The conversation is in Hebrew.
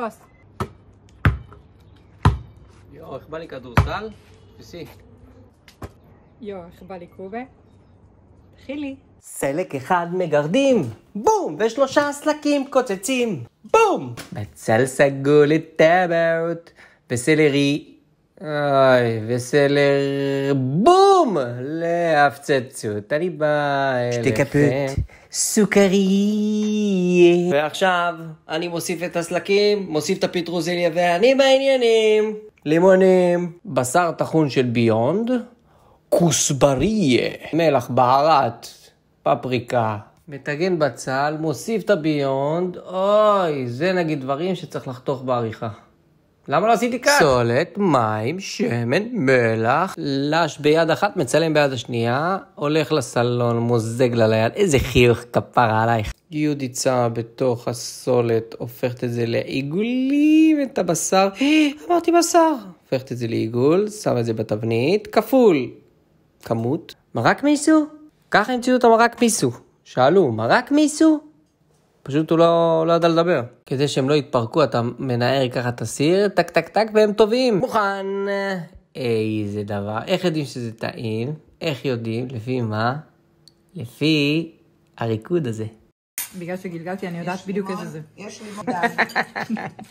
פס. יואו, איך בא לי כדורסל? תפסי. יואו, איך בא לי קובה? תחילי. סלק אחד מגרדים, בום! ושלושה סלקים קוצצים, בום! בצל סגולי לטבעות, וסלרי אוי, וסלר בום! להפצצות, אני בא אליכם. שתיקפות, סוכרי. ועכשיו, אני מוסיף את הסלקים, מוסיף את הפטרוזיליה, ואני בעניינים. לימונים, בשר טחון של ביונד, כוסבריה, מלח בערת, פפריקה, מטגן בצל, מוסיף את הביונד, אוי, זה נגיד דברים שצריך לחתוך בעריכה. למה לא עשיתי כך? סולת, מים, שמן, מלח, לש ביד אחת, מצלם ביד השנייה, הולך לסלון, מוזג לה ליד, איזה חיוך כפרה עלייך. יודיצה בתוך הסולת, הופכת את זה לעיגולים, את הבשר, אמרתי בשר, הופכת את זה לעיגול, שם את זה בתבנית, כפול. כמות? מרק מיסו? ככה המציאו את המרק מיסו. שאלו, מרק מיסו? פשוט הוא לא, לא ידע לדבר. כדי שהם לא יתפרקו, אתה מנער ככה את הסיר, טק טק טק, והם טובים. מוכן. איזה דבר. איך יודעים שזה טעים? איך יודעים? לפי מה? לפי הריקוד הזה. בגלל שגלגלתי, אני יודעת בדיוק איזה זה. יש לי מודעה.